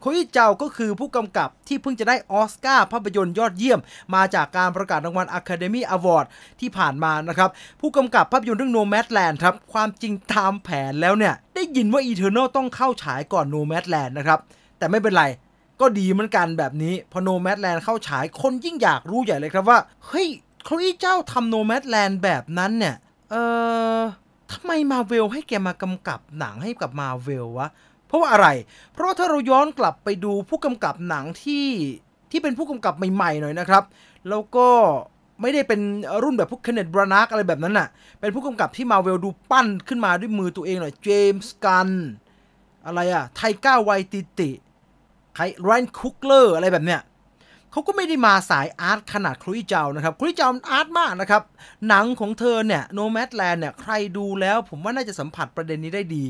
โคอิเจ้าก็คือผู้กำกับที่เพิ่งจะได้ออสการ์ภาพยนตร์ยอดเยี่ยม มาจากการประกาศรางวัล Academy Award ที่ผ่านมานะครับ ผู้กำกับภาพยนตร์เรื่อง Nomadland ครับ ความจริงตามแผนแล้วเนี่ย ได้ยินว่า Eternal ต้องเข้าฉายก่อน Nomadland นะครับ แต่ไม่เป็นไรก็ดีเหมือนกันแบบนี้ พอ Nomadland เข้าฉายคนยิ่งอยากรู้ใหญ่เลยครับว่า เฮ้ยโคอิเจ้าทำ Nomadland แบบนั้นเนี่ยเออทำไมมาเวลให้แกมากำกับหนังให้กับมาเวลวะเพราะว่าอะไร เพราะถ้าเราย้อนกลับไปดูผู้กำกับหนังที่ที่เป็นผู้กำกับใหม่ๆหน่อยนะครับ แล้วก็ไม่ได้เป็นรุ่นแบบพวกเคนเนตบรานักอะไรแบบนั้นน่ะ เป็นผู้กำกับที่มาเวลดูปั้นขึ้นมาด้วยมือตัวเองหน่อย เจมส์กันอะไรอะไทก้าไวติติ ใครไรน์คุกเลอร์ อะไรแบบเนี้ย เขาก็ไม่ได้มาสายอาร์ตขนาดครุยเจ้านะครับครุยเจ้าอาร์ตมากนะครับ หนังของเธอเนี่ยโนแมดแลนด์เนี่ยใครดูแล้วผมว่าน่าจะสัมผัสประเด็นนี้ได้ดี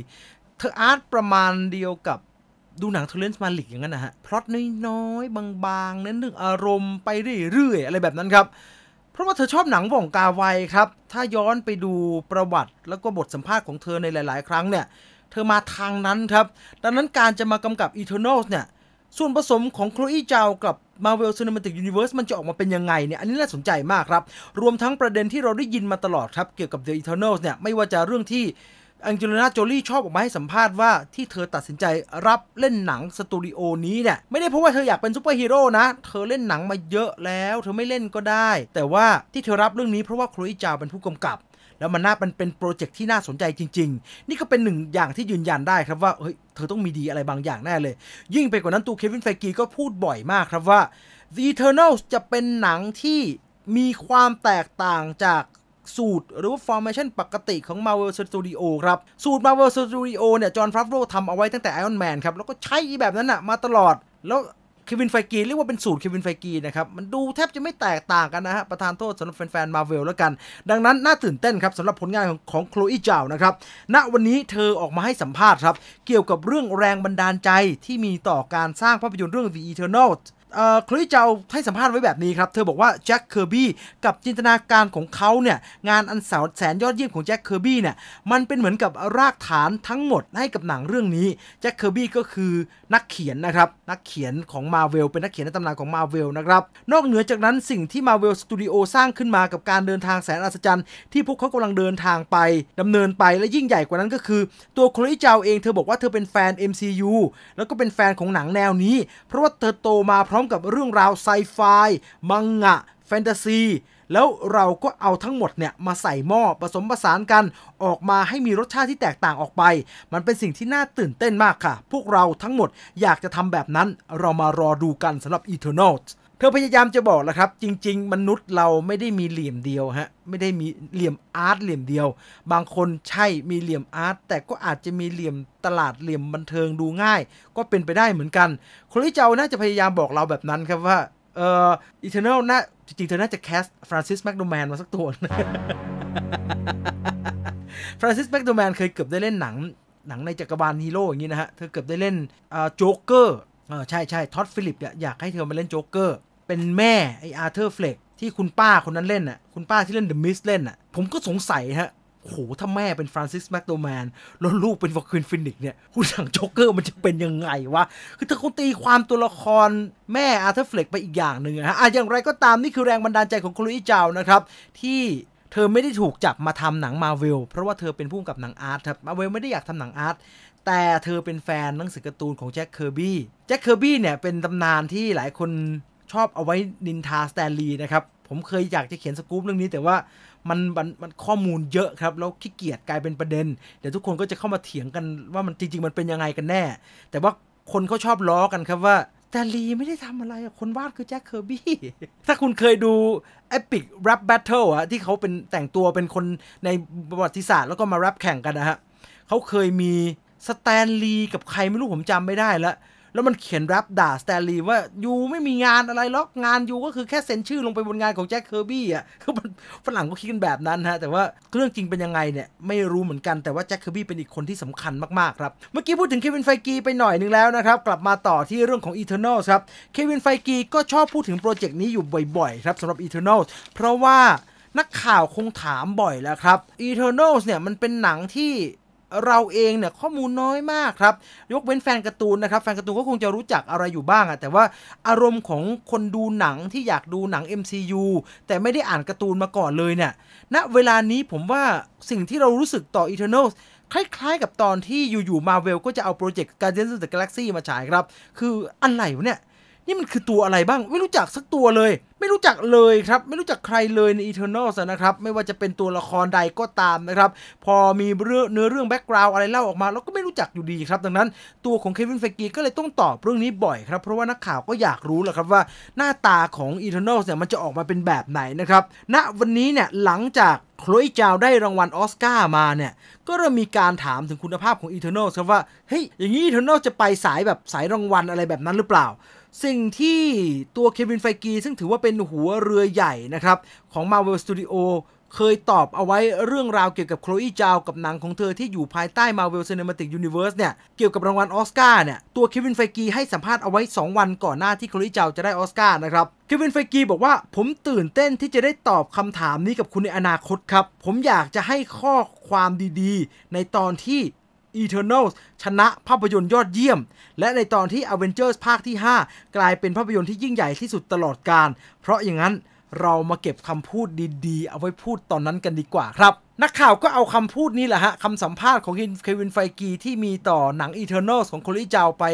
เธออาร์ตประมาณเดียวกับดูหนังทูเลนส์มาลิกอย่างนั้นนะฮะพล็อตน้อยๆ บางๆเน้นเรื่องอารมณ์ไปเรื่อยๆ อะไรแบบนั้นครับ เพราะว่าเธอชอบหนังบ่องกาไวครับ ถ้าย้อนไปดูประวัติแล้วก็บทสัมภาษณ์ของเธอในหลายๆ ครั้งเนี่ย เธอมาทางนั้นครับดังนั้นการจะมากำกับ Eternals เนี่ย ส่วนผสมของโคลอีจาวกับ Marvel Cinematic Universe มันจะออกมาเป็นยังไงเนี่ยอันนี้น่าสนใจมากครับรวมทั้งประเด็นที่เราได้ยินมาตลอดครับเกี่ยวกับ The Eternals เนี่ยไม่ว่าจะเรื่องที่แองเจลินาโจลี่ชอบออกมาให้สัมภาษณ์ว่าที่เธอตัดสินใจรับเล่นหนังสตูดิโอนี้เนี่ย ไม่ได้เพราะว่าเธออยากเป็นซูเปอร์ฮีโร่นะ เธอเล่นหนังมาเยอะแล้ว เธอไม่เล่นก็ได้ แต่ว่าที่เธอรับเรื่องนี้เพราะว่าครูอิจาเป็นผู้กำกับ แล้วมันน่าเป็นเป็นโปรเจกต์ที่น่าสนใจจริง ๆ นี่ก็เป็นหนึ่งอย่างที่ยืนยันได้ครับว่าเฮ้ยเธอต้องมีดีอะไรบางอย่างแน่เลย ยิ่งไปกว่านั้นตูเควินไฟกีก็พูดบ่อยมากครับว่า The Eternals จะเป็นหนังที่มีความแตกต่างจากสูตร หรือว่า formation ปกติของ Marvel Studio ครับ สูตร Marvel Studio เนี่ย จอห์นฟรัฟโรทำเอาไว้ตั้งแต่ Iron Man ครับ แล้วก็ใช้แบบนั้นอะมาตลอด แล้วเควินไฟกีเรียกว่าเป็นสูตรเควินไฟกีนะครับ มันดูแทบจะไม่แตกต่างกันนะฮะ ประธานโทษสำหรับแฟนๆมาเวลแล้วกัน ดังนั้นน่าตื่นเต้นครับสำหรับผลงานของของโคลอีเจ้านะครับณวันนี้เธอออกมาให้สัมภาษณ์ครับเกี่ยวกับเรื่องแรงบันดาลใจที่มีต่อการสร้างภาพยนตร์เรื่อง The Eternals คริสเจ้าให้สัมภาษณ์ไว้แบบนี้ครับ เธอบอกว่าแจ็คเคอร์บี้กับจินตนาการของเขาเนี่ยงานอันสาวแสนยอดเยี่ยมของแจ็คเคอร์บี้เนี่ยมันเป็นเหมือนกับรากฐานทั้งหมดให้กับหนังเรื่องนี้แจ็คเคอร์บี้ก็คือนักเขียนนะครับนักเขียนของมาเวลเป็นนักเขียนในตำนานของมาเวลนะครับนอกเหนือจากนั้นสิ่งที่มาเวลสตูดิโอสร้างขึ้นมากับการเดินทางแสนอัศจรรย์ที่พวกเขากำลังเดินทางไปดำเนินไปและยิ่งใหญ่กว่านั้น ก็คือ ตัวคริสเจ้าเองเธอบอกว่าเธอเป็นแฟน MCU แล้วก็เป็นแฟนของหนังแนวนี้เพราะว่าเธอโตมาพร้อมอมกับเรื่องราวไซไฟมังงะแฟนตาซีแล้วเราก็เอาทั้งหมดเนี่ย มาใส่หม้อผสมผสานกัน ออกมาให้มีรสชาติที่แตกต่างออกไป มันเป็นสิ่งที่น่าตื่นเต้นมากค่ะ พวกเราทั้งหมดอยากจะทำแบบนั้นเรามารอดูกันสำหรับ Eternal เธอพยายามจะบอกแล้วครับ จริง ๆ มนุษย์เราไม่ได้มีเหลี่ยมเดียวฮะไม่ได้มีเหลี่ยมอาร์ตเหลี่ยมเดียว บางคนใช่มีเหลี่ยมอาร์ตแต่ก็อาจจะมีเหลี่ยมตลาดเหลี่ยมบันเทิงดูง่าย ก็เป็นไปได้เหมือนกัน คนที่เจ้าน่าจะพยายามบอกเราแบบนั้นครับว่าเอ่ออีเทอร์เนลน่าจริงๆเธอน่าจะแคสฟรานซิส แมคโดแมนมาสักตัวฟรานซิสแมคโดแมนเคยเกือบได้เล่นหนัง หนังในจักรวาลฮีโร่อย่างนี้นะฮะเธอเกือบได้เล่นโจ๊กเกอร์เออใช่ใช่ท็อดฟิลิปอยากให้เธอมาเล่นโจ๊กเกอร์เป็นแม่ไออาร์เธอร์เฟล็กที่คุณป้าคนนั้นเล่นน่ะคุณป้าที่เล่นเดอะมิสเล่นน่ะผมก็สงสัยฮะโหถ้าแม่เป็นฟรานซิสแม็กโดแมนแล้วลูกเป็นวอคืนฟินิกเนี่ยคุณสั่งโจ๊กเกอร์มันจะเป็นยังไงวะ คือถ้าคนตีความตัวละครแม่อาร์เธอร์เฟล็กไปอีกอย่างหนึ่งฮะอะอย่างไรก็ตามนี่คือแรงบันดาลใจของคุณลุยเจ้านะครับที่เธอไม่ได้ถูกจับมาทำหนังมาเวลเพราะว่าเธอเป็นผู้กกับหนังอาร์ตครับมาเวลไม่ได้อยากทำหนังอาร์ตแต่เธอเป็นแฟนหนังสือการ์ตูนของแจ็คเคอร์บี้แจ็คเคอร์บี้เนี่ยเป็นตำนานที่หลายคนชอบเอาไว้นินทาสแตนลีนะครับ ผมเคยอยากจะเขียนสกู๊ปเรื่องนี้ แต่ว่ามันมันมันข้อมูลเยอะครับ แล้วขี้เกียจกลายเป็นประเด็น เดี๋ยวทุกคนก็จะเข้ามาเถียงกันว่ามันจริงๆ มันเป็นยังไงกันแน่ แต่ว่าคนเขาชอบล้อกันครับว่าสแตนลีไม่ได้ทำอะไรคนวาดคือแจ็คเคอร์บี้ถ้าคุณเคยดู Epic Rap Battle อะที่เขาเป็นแต่งตัวเป็นคนในประวัติศาสตร์แล้วก็มาแรปแข่งกันนะฮะเขาเคยมีสแตนลีกับใครไม่รู้ผมจำไม่ได้แล้วแล้วมันเขียนแรปด่าสแตลลีว่ายูไม่มีงานอะไรหรอกงานยูก็คือแค่เซ็นชื่อลงไปบนงานของแจ็คเคอร์บี้อ่ะ คือมันฝรั่งก็คิดกันแบบนั้นฮะ แต่ว่าเรื่องจริงเป็นยังไงเนี่ย ไม่รู้เหมือนกันแต่ว่าแจ็คเคอร์บี้เป็นอีกคนที่สำคัญมาก ๆ ครับ เมื่อกี้พูดถึงเควินไฟกีไปหน่อยนึงแล้วนะครับ กลับมาต่อที่เรื่องของอีเทอร์ a นลครับเควินไฟกีก็ชอบพูดถึงโปรเจกต์นี้อยู่บ่อยๆครับสำหรับอีเทอร์ a นลเพราะว่านักข่าวคงถามบ่อยแล้วครับ Eternals เนี่ยมันเป็นหนังที่เราเองเนี่ยข้อมูลน้อยมากครับ ยกเว้นแฟนการ์ตูนนะครับ แฟนการ์ตูนก็คงจะรู้จักอะไรอยู่บ้างอะแต่ว่าอารมณ์ของคนดูหนังที่อยากดูหนัง MCU แต่ไม่ได้อ่านการ์ตูนมาก่อนเลยเนี่ยณนะเวลานี้ผมว่าสิ่งที่เรารู้สึกต่อ Eternals คล้ายๆกับตอนที่อยู่ๆมาเวลก็จะเอาโปรเจกต์กร u a r นส a n s of the ล a l ซี่มาฉายครับ คืออะไรเนี่ยนี่มันคือตัวอะไรบ้างไม่รู้จักสักตัวเลย ไม่รู้จักเลยครับ ไม่รู้จักใครเลยใน Eternals นะครับไม่ว่าจะเป็นตัวละครใดก็ตามนะครับพอมีเรื่องเนื้อเรื่องแบ็กกราวอะไรเล่าออกมาเราก็ไม่รู้จักอยู่ดีครับ ดังนั้นตัวของเควินเฟกีก็เลยต้องตอบเรื่องนี้บ่อยครับเพราะว่านักข่าวก็อยากรู้แหละครับว่า หน้าตาของ Eternals เนี่ยมันจะออกมาเป็นแบบไหนนะครับณนะวันนี้เนี่ยหลังจากโคลยจาวได้รางวัลอสการ์มาเนี่ยก็เริ่มมีการถามถึงคุณภาพของ Eternals ครับว่าเฮ้ยอย่างนี้ Eternals จะไปสายแบบสายรางวัลอะไรแบบนั้นหรือเปล่าสิ่งที่ตัวเควินไฟกีซึ่งถือว่าเป็นหัวเรือใหญ่นะครับ ของ Marvel Studio เคยตอบเอาไว้เรื่องราวเกี่ยวกับโคลอีจาวกับหนังของเธอที่อยู่ภายใต้ Marvel Cinematic Universe เนี่ย เกี่ยวกับรางวัลออสการ์เนี่ย ตัวเควินไฟกีให้สัมภาษณ์เอาไว้ 2 วันก่อนหน้าที่โคลอีจาวจะได้ออสการ์นะครับเควินไฟกีบอกว่า ผมตื่นเต้นที่จะได้ตอบคำถามนี้กับคุณในอนาคตครับ ผมอยากจะให้ข้อความดีๆในตอนที่ Eternals ชนะภาพยนตร์ยอดเยี่ยม และในตอนที่ Avengers ภาคที่ 5 กลายเป็นภาพยนตร์ที่ยิ่งใหญ่ที่สุดตลอดการ เพราะอย่างนั้น เรามาเก็บคำพูดดีๆเอาไว้พูดตอนนั้นกันดีกว่าครับ นักข่าวก็เอาคำพูดนี้แหละฮะคำสัมภาษณ์ของเควินไฟกีที่มีต่อหนัง Eternals ของโคลิจาวไป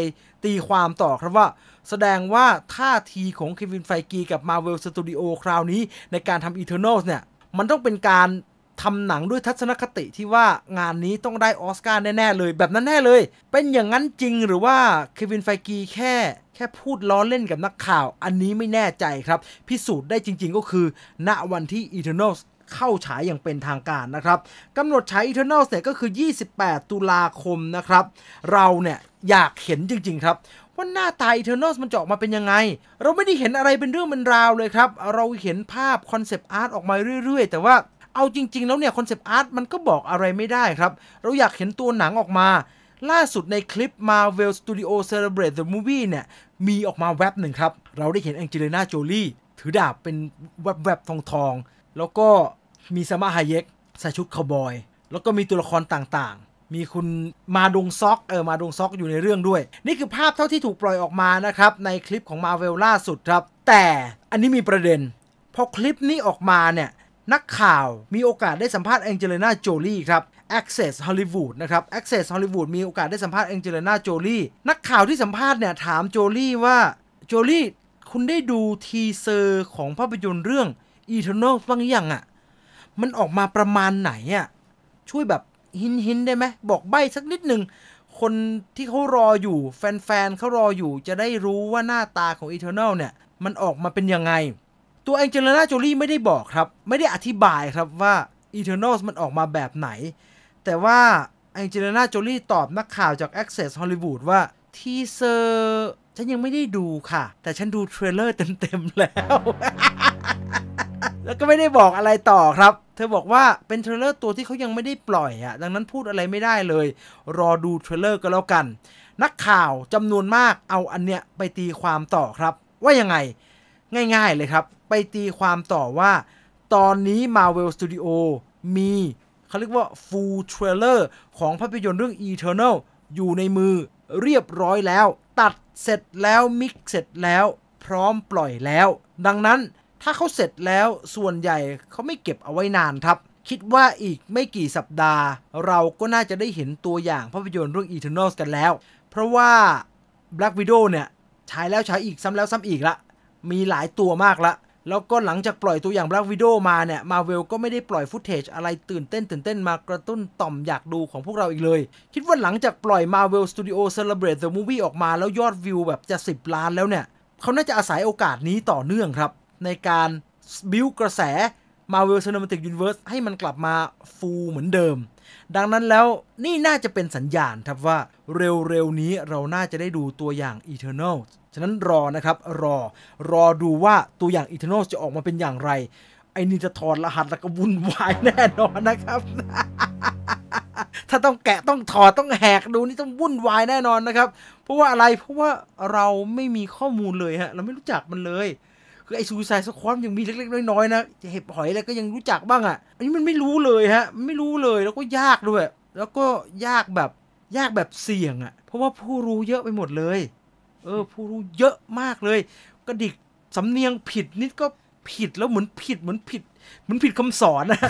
ตีความต่อครับว่า แสดงว่าท่าทีของเควินไฟกีกับ Marvel Studio คราวนี้ ในการทำ Eternals เนี่ยมันต้องเป็นการทำหนังด้วยทัศนคติที่ว่างานนี้ต้องได้ออสการ์แน่ ๆ เลย แบบนั้นแน่เลย เป็นอย่างนั้นจริง หรือว่าเควินไฟกีแค่แค่พูดล้อเล่นกับนักข่าว อันนี้ไม่แน่ใจครับ พิสูจน์ได้จริง ๆ ก็คือ ณวันที่ Eternals เข้าฉายอย่างเป็นทางการนะครับกำหนดฉาย Eternals เนี่ยก็คือ 28 ตุลาคมนะครับ เราเนี่ย อยากเห็นจริง ๆ ครับ ว่าหน้าตา Eternals มันจะออกมาเป็นยังไง เราไม่ได้เห็นอะไรเป็นเรื่องเป็นราวเลยครับเราเห็นภาพคอนเซปต์อาร์ตออกมาเรื่อย ๆ แต่ว่าเอาจริงๆ แล้วเนี่ยคอนเซปต์อาร์ตมันก็บอกอะไรไม่ได้ครับ เราอยากเห็นตัวหนังออกมา ล่าสุดในคลิป Marvel Studio Celebrate the Movie เนี่ย มีออกมาแวบหนึ่งครับ เราได้เห็นแองเจลิน่าโจลี่ถือดาบเป็นแวบแวบทองทองแล้วก็มีสามาฮาเยกใส่ชุดคาวบอยแล้วก็มีตัวละครต่างๆ มีคุณมาดงซอกเออมาดงซอกอยู่ในเรื่องด้วย นี่คือภาพเท่าที่ถูกปล่อยออกมานะครับในคลิปของมาเวลล่าสุดครับแต่อันนี้มีประเด็น พอคลิปนี้ออกมาเนี่ยนักข่าวมีโอกาสได้สัมภาษณ์แองเจลิน่าโจลี่ครับ Access Hollywood นะครับ Access Hollywood มีโอกาสได้สัมภาษณ์แองเจลิน่าโจลี่ นักข่าวที่สัมภาษณ์เนี่ย ถามโจลี่ว่าโจลี่คุณได้ดูทีเซอร์ของภาพยนตร์เรื่อง Eternal บ้างยังอะ่ะ มันออกมาประมาณไหนอะ่ะช่วยแบบหินหินได้ไหม บอกใบ้สักนิดหนึ่ง คนที่เขารออยู่แฟน ๆ เขารออยู่จะได้รู้ว่าหน้าตาของ Eternal เนี่ยมันออกมาเป็นยังไงตัวแองเจลิน่าโจลี่ไม่ได้บอกครับ ไม่ได้อธิบายครับว่า Eternals มันออกมาแบบไหน แต่ว่าแองเจลิน่าโจลี่ตอบนักข่าวจาก Access Hollywood ว่าทีเซอร์ฉันยังไม่ได้ดูค่ะ แต่ฉันดูเทรลเลอร์เต็ม ๆ แล้ว แล้วก็ไม่ได้บอกอะไรต่อครับ เธอบอกว่าเป็นเทรลเลอร์ตัวที่เขายังไม่ได้ปล่อยอะดังนั้นพูดอะไรไม่ได้เลย รอดูเทรลเลอร์ก็แล้วกัน นักข่าวจำนวนมากเอาอันเนี้ยไปตีความต่อครับ ว่ายังไงง่าย ๆเลยครับไปตีความต่อว่า ตอนนี้ Marvel Studio มีเขาเรียกว่า full trailer ของภาพยนตร์เรื่อง Eternal อยู่ในมือเรียบร้อยแล้ว ตัดเสร็จแล้วมิกเสร็จแล้วพร้อมปล่อยแล้ว ดังนั้นถ้าเขาเสร็จแล้วส่วนใหญ่เขาไม่เก็บเอาไว้นานครับ คิดว่าอีกไม่กี่สัปดาห์ เราก็น่าจะได้เห็นตัวอย่างภาพยนตร์เรื่อง Eternals กันแล้ว เพราะว่า Black Widow เนี่ยฉายแล้วฉายอีกซ้ำแล้วซ้ำอีกละมีหลายตัวมากละแล้วก็หลังจากปล่อยตัวอย่าง Black ิ i d o อมาเนี่ยมาเวลก็ไม่ได้ปล่อยฟุตเทจอะไรตื่นเต้นตื่นเต้นมากระตุ้นต่อมอยากดูของพวกเราอีกเลย คิดว่าหลังจากปล่อย Marvel Studio Celebrate the Movie ออกมาแล้วยอดวิวแบบจะ 10 ล้านแล้วเนี่ย เขาน่าจะอาศัยโอกาสนี้ต่อเนื่องครับ ในการบิวกระแส Marvel Cinematic Universe ให้มันกลับมาฟูเหมือนเดิม ดังนั้นแล้วนี่น่าจะเป็นสัญญาณครับว่าเร็วๆนี้เราน่าจะได้ดูตัวอย่าง Eternals ฉะนั้นรอนะครับรอรอดูว่าตัวอย่างอีเทโนสจะออกมาเป็นอย่างไร ไอ้นี่จะถอดรหัสแล้วก็วุ่นวายแน่นอนนะครับ ถ้าต้องแกะต้องถอดต้องแหกดูนี่ต้องวุ่นวายแน่นอนนะครับเพราะว่าอะไร เพราะว่าเราไม่มีข้อมูลเลยฮะเราไม่รู้จักมันเลย คือไอ้ซูซายสควอมยังมีเล็กๆน้อยๆ นะเห็บหอยอะไรก็ยังรู้จักบ้างอะ่ะอันนี้มันไม่รู้เลยฮะไม่รู้เลยแล้วก็ยากด้วย แล้วก็ยากแบบยากแบบเสี่ยงอะ่ะเพราะว่าผู้รู้เยอะไปหมดเลยเออผู้รู้เยอะมากเลย กระดิก สำเนียงผิดนิดก็ผิดแล้วเหมือนผิดเหมือนผิด เหมือนผิดคำสอนนะ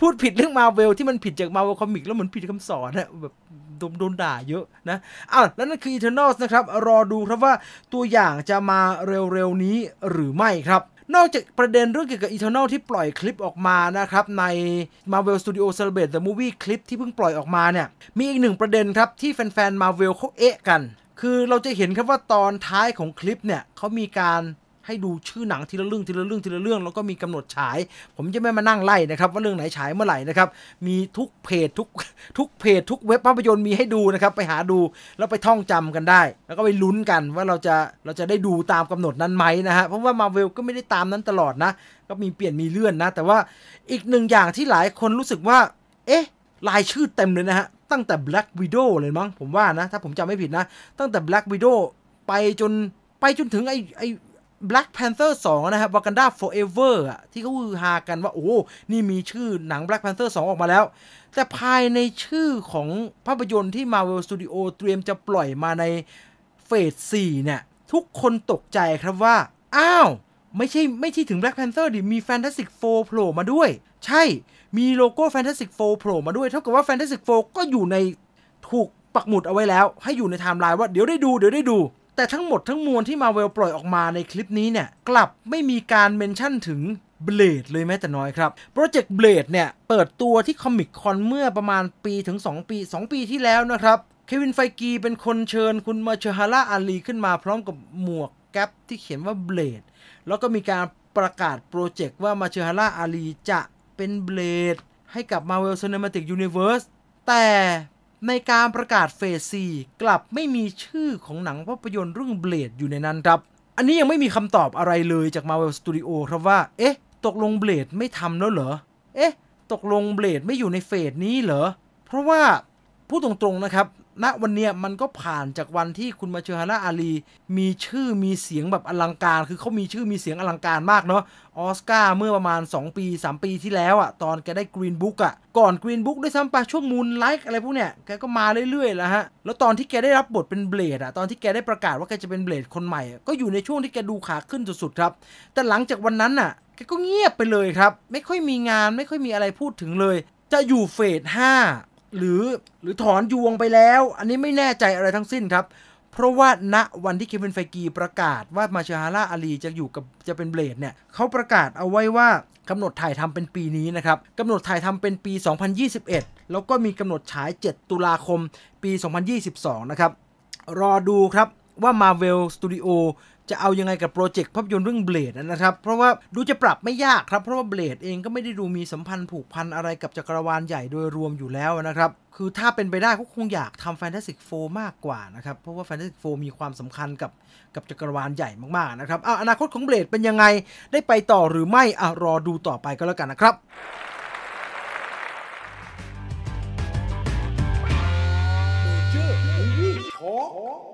พูดผิดเรื่องมาเวลที่มันผิดจากมาเวลคอมิกแล้วเหมือนผิดคำสอนนะแบบ โดนด่าเยอะนะอ้าวแล้วนั่นคืออีอร์นอลส์นะครับ รอดูครับว่า ตัวอย่างจะมาเร็ว ๆ นี้หรือไม่ครับนอกจากประเด็นเรื่องเกี่ยวกับอีเทอร์นอลที่ปล่อยคลิปออกมานะครับ ใน Marvel Studio Celebrate the Movie คลิปที่เพิ่งปล่อยออกมาเนี่ย มีอีกหนึ่งประเด็นครับ ที่แฟนๆ Marvel เขาเอะกัน คือเราจะเห็นครับว่าตอนท้ายของคลิปเนี่ยเขามีการให้ดูชื่อหนังทีละเรื่องทีละเรื่องทีละเรื่องแล้วก็มีกำหนดฉาย ผมจะไม่มานั่งไล่นะครับว่าเรื่องไหนฉายเมื่อไหร่นะครับ มีทุกเพจทุกทุกเพจทุกเว็บภาพยนตร์มีให้ดูนะครับ ไปหาดูแล้วไปท่องจำกันได้ แล้วก็ไปลุ้นกันว่าเราจะเราจะได้ดูตามกำหนดนั้นไหมนะฮะเพราะว่ามาเวลก็ไม่ได้ตามนั้นตลอดนะ ก็มีเปลี่ยนมีเลื่อนนะ แต่ว่าอีกหนึ่งอย่างที่หลายคนรู้สึกว่าเอ๊ะลายชื่อเต็มเลยนะฮะตั้งแต่ Black Widow เลยมั้งผมว่านะถ้าผมจำไม่ผิดนะ ตั้งแต่ Black Widow ไปจนไปจนถึงไอไอ Black Panther 2 นะครับ Wakanda Forever อ่ะที่เขาฮือฮากันว่าโอ้ นี่มีชื่อหนัง Black Panther 2 ออกมาแล้ว แต่ภายในชื่อของภาพยนตร์ที่ Marvel Studio เตรียมจะปล่อยมาในเฟส4เนี่ย ทุกคนตกใจครับว่าอ้าวไม่ใช่ไม่ใช่ถึง Black Panther ดิมี Fantastic Four โผล่มาด้วย ใช่มีโลโก้ Fantastic Four โผล่มาด้วยเท่ากับว่า Fantastic Four ก็อยู่ในถูกปักหมุดเอาไว้แล้ว ให้อยู่ในไทม์ไลน์ว่าเดี๋ยวได้ดูเดี๋ยวได้ดูแต่ทั้งหมดทั้งมวลที่มาเวลปล่อยออกมาในคลิปนี้เนี่ย กลับไม่มีการเมนชั่นถึงเบลดเลยแม้แต่น้อยครับโปรเจกต์เบลดเนี่ย เปิดตัวที่คอมิกคอนเมื่อประมาณปีถึง 2 ปี 2 ปีที่แล้วนะครับเควินไฟกีเป็นคนเชิญคุณมาเชฮาร่าอาลีขึ้นมาพร้อมกับหมวกแก๊ปที่เขียนว่าเบลดแล้วก็มีการประกาศโปรเจกต์ว่ามาเชฮาร่าอาลีจะเป็นเบลดให้กับ Marvel Cinematic Universe แต่ในการประกาศเฟสซีกลับไม่มีชื่อของหนังภาพยนตร์เรื่องเบลดอยู่ในนั้นครับ อันนี้ยังไม่มีคำตอบอะไรเลยจาก Marvel Studio ครับว่า เอ๊ะ ตกลงเบลดไม่ทำแล้วเหรอ เอ๊ะ ตกลงเบลดไม่อยู่ในเฟสนี้เหรอ เพราะว่า พูดตรง ๆ นะครับณวันเนี้ยมันก็ผ่านจากวันที่คุณมาเชอฮานาอาลี มีชื่อมีเสียงแบบอลังการคือเขามีชื่อมีเสียงอลังการมากเนาะออสการ์เมื่อประมาณ 2 ปี 3 ปีที่แล้วอะตอนแกได้กรีนบุ๊กอะก่อนกรีนบุ๊กด้วยซ้ำไปช่วงมูนไลท์อะไรพวกเนี้ยแกก็มาเรื่อยๆแล้วฮะ แล้วตอนที่แกได้รับบทเป็นเบลดอะตอนที่แกได้ประกาศว่าแกจะเป็นเบลดคนใหม่ ก็อยู่ในช่วงที่แกดูขาขึ้นสุดๆครับ แต่หลังจากวันนั้นอะแกก็เงียบไปเลยครับ ไม่ค่อยมีงานไม่ค่อยมีอะไรพูดถึงเลย จะอยู่เฟส5หรือหรือถอนยวงไปแล้ว อันนี้ไม่แน่ใจอะไรทั้งสิ้นครับ เพราะว่าณวันที่เควินไฟกีประกาศว่ามาชาฮาร่าอาลี จะอยู่กับจะเป็นเบลดเนี่ยเขาประกาศเอาไว้ว่ากำหนดถ่ายทำเป็นปีนี้นะครับกำหนดถ่ายทำเป็นปี 2021 แล้วก็มีกำหนดฉาย 7 ตุลาคมปี 2022 นะครับ รอดูครับว่า Marvel Studio จะเอายังไงกับโปรเจกต์ภาพยนตร์เรื่องเบลดนะครับ เพราะว่าดูจะปรับไม่ยากครับ เพราะว่าเบลดเองก็ไม่ได้ดูมีสัมพันธ์ผูกพันอะไรกับจักรวาลใหญ่โดยรวมอยู่แล้วนะครับ คือถ้าเป็นไปได้ก็คงอยากทำแฟนตาซีโฟมากกว่านะครับ เพราะว่าแฟนตาซีโฟมีความสำคัญกับกับจักรวาลใหญ่มาก ๆ นะครับเอาอนาคตของเบลดเป็นยังไงได้ไปต่อหรือไม่อ่ะรอดูต่อไปก็แล้วกันนะครับ哦。o